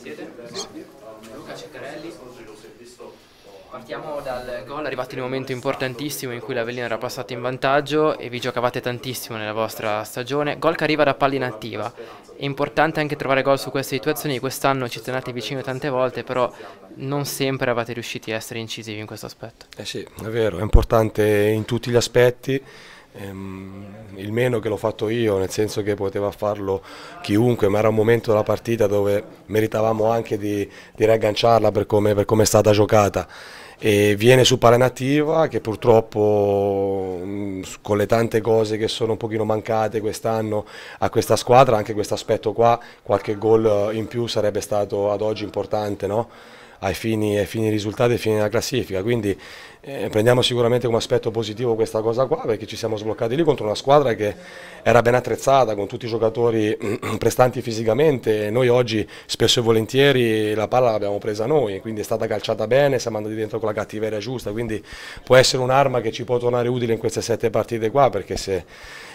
Siete? Luca Ceccarelli. Partiamo dal gol arrivato in un momento importantissimo in cui l'Avellino era passato in vantaggio e vi giocavate tantissimo nella vostra stagione. Gol che arriva da palla inattiva. È importante anche trovare gol su queste situazioni. Quest'anno ci tenete vicino tante volte, però non sempre eravate riusciti a essere incisivi in questo aspetto. Eh sì, è vero, è importante in tutti gli aspetti ehm, il meno che l'ho fatto io, nel senso che poteva farlo chiunque, ma era un momento della partita dove meritavamo anche di, di riagganciarla per come, per come è stata giocata. E viene su Paranativa che purtroppo mm, con le tante cose che sono un pochino mancate quest'anno a questa squadra, anche questo aspetto qua, qualche gol eh, in più sarebbe stato ad oggi importante. No? ai fini, ai fini risultati ai fini della classifica. Quindi eh, prendiamo sicuramente come aspetto positivo questa cosa qua perché ci siamo sbloccati lì contro una squadra che era ben attrezzata con tutti i giocatori mm, prestanti fisicamente. Noi oggi spesso e volentieri la palla l'abbiamo presa noi, quindi è stata calciata bene, siamo andati dentro con la cattiveria giusta. Quindi può essere un'arma che ci può tornare utile in queste sette partite qua perché se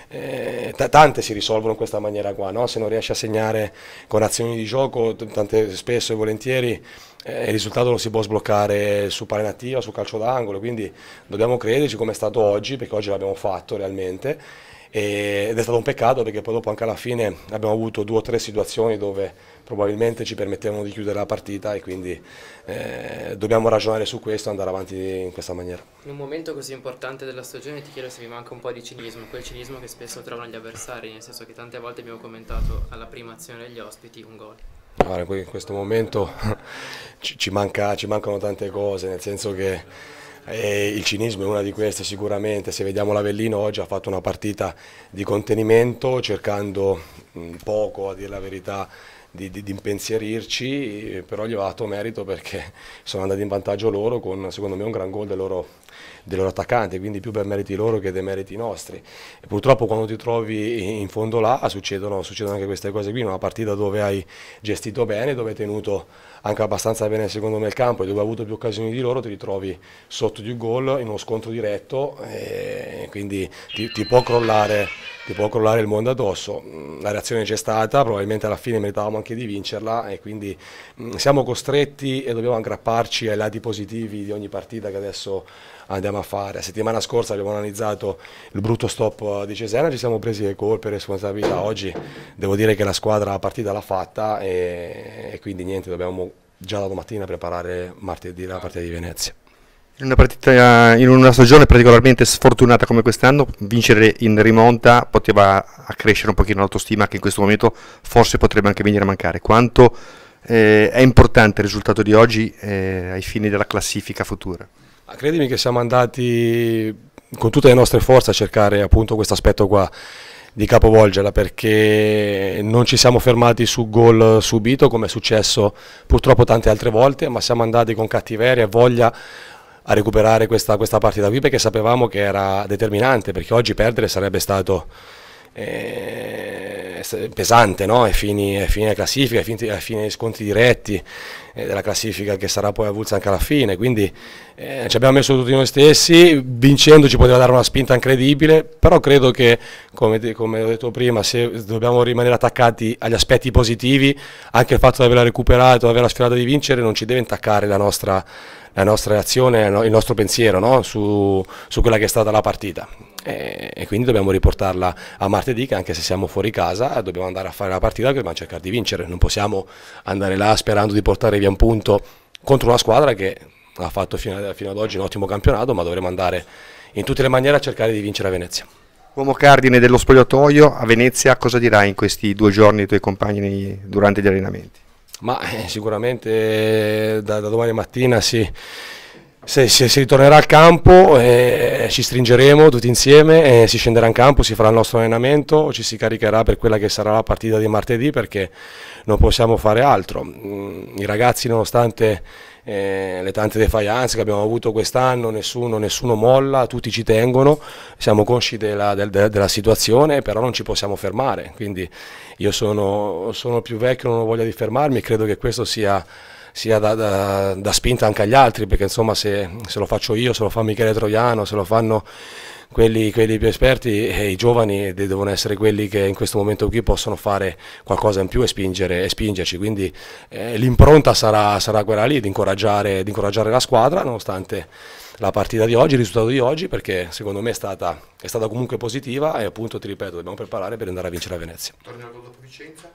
eh, tante si risolvono in questa maniera qua, no? se non riesci a segnare con azioni di gioco, tante, spesso e volentieri eh, il risultato lo si può sbloccare su palla nativa, su calcio d'angolo, quindi dobbiamo crederci come è stato oggi, perché oggi l'abbiamo fatto realmente ed è stato un peccato perché poi dopo anche alla fine abbiamo avuto due o tre situazioni dove probabilmente ci permettevano di chiudere la partita e quindi eh, dobbiamo ragionare su questo e andare avanti in questa maniera. In un momento così importante della stagione ti chiedo se vi manca un po' di cinismo, quel cinismo che spesso trovano gli avversari, nel senso che tante volte abbiamo commentato alla prima azione degli ospiti un gol. Allora, in questo momento ci, manca, ci mancano tante cose, nel senso che eh, il cinismo è una di queste sicuramente, se vediamo l'Avellino oggi ha fatto una partita di contenimento cercando poco a dire la verità di, di, di, impensierirci, eh, però gli ho dato merito perché sono andati in vantaggio loro con secondo me un gran gol del loro, del loro attaccante, quindi più per meriti loro che dei meriti nostri. E purtroppo quando ti trovi in fondo là succedono, succedono anche queste cose qui, una partita dove hai gestito bene, dove hai tenuto anche abbastanza bene secondo me il campo e dove hai avuto più occasioni di loro, ti ritrovi sotto di un gol in uno scontro diretto e eh, quindi ti, ti, può crollare, ti può crollare il mondo addosso. La reazione c'è stata, probabilmente alla fine meritavamo anche di vincerla e quindi mm, siamo costretti e dobbiamo aggrapparci ai lati positivi di ogni partita che adesso andiamo a fare. La settimana scorsa abbiamo analizzato il brutto stop di Cesena, ci siamo presi le colpe, e responsabilità. Oggi devo dire che la squadra la partita l'ha fatta e quindi niente, dobbiamo già da domattina preparare martedì la partita di Venezia. In una, partita, in una stagione particolarmente sfortunata come quest'anno, vincere in rimonta poteva accrescere un pochino l'autostima che in questo momento forse potrebbe anche venire a mancare. Quanto eh, è importante il risultato di oggi eh, ai fini della classifica futura? Ah, credimi che siamo andati con tutte le nostre forze a cercare appunto questo aspetto qua di capovolgerla perché non ci siamo fermati su gol subito come è successo purtroppo tante altre volte ma siamo andati con cattiveria e voglia a recuperare questa, questa partita qui perché sapevamo che era determinante, perché oggi perdere sarebbe stato eh, pesante no? ai, fini, ai fini classifica, ai fini, ai fini sconti diretti eh, della classifica che sarà poi avulsa anche alla fine, quindi eh, ci abbiamo messo tutti noi stessi, vincendo ci poteva dare una spinta incredibile, però credo che come, come ho detto prima, se dobbiamo rimanere attaccati agli aspetti positivi, anche il fatto di averla recuperato, averla sfiorata di vincere non ci deve intaccare la nostra la nostra reazione, il nostro pensiero no? su, su, quella che è stata la partita e, e, quindi dobbiamo riportarla a martedì che anche se siamo fuori casa dobbiamo andare a fare la partita che dobbiamo cercare di vincere, non possiamo andare là sperando di portare via un punto contro una squadra che ha fatto fino, fino ad oggi un ottimo campionato ma dovremo andare in tutte le maniere a cercare di vincere a Venezia. Uomo cardine dello spogliatoio, a Venezia cosa dirai in questi due giorni ai tuoi compagni durante gli allenamenti? Ma eh, sicuramente eh, da, da domani mattina sì. Se, se, si ritornerà al campo eh, ci stringeremo tutti insieme, eh, si scenderà in campo, si farà il nostro allenamento, ci si caricherà per quella che sarà la partita di martedì perché non possiamo fare altro. Mm, I ragazzi nonostante eh, le tante defianze che abbiamo avuto quest'anno, nessuno, nessuno, molla, tutti ci tengono, siamo consci della, del, della, situazione, però non ci possiamo fermare, quindi io sono, sono più vecchio, non ho voglia di fermarmi credo che questo sia sia da, da, da, spinta anche agli altri, perché insomma se, se, lo faccio io, se lo fa Michele Troiano, se lo fanno quelli, quelli più esperti, eh, i giovani devono essere quelli che in questo momento qui possono fare qualcosa in più e, spingere, e spingerci, quindi eh, l'impronta sarà, sarà, quella lì, di incoraggiare, di incoraggiare la squadra, nonostante la partita di oggi, il risultato di oggi, perché secondo me è stata, è stata comunque positiva e appunto ti ripeto dobbiamo preparare per andare a vincere a Venezia. Torniamo dopo Vicenza?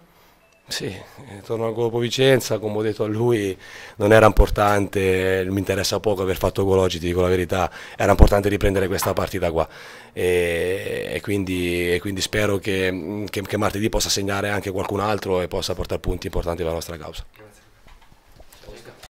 Sì, eh, torno al dopo Vicenza, come ho detto a lui, non era importante, mi interessa poco aver fatto gol oggi, ti dico la verità, era importante riprendere questa partita qua e, e, quindi, e quindi, spero che, che, che martedì possa segnare anche qualcun altro e possa portare punti importanti per la nostra causa.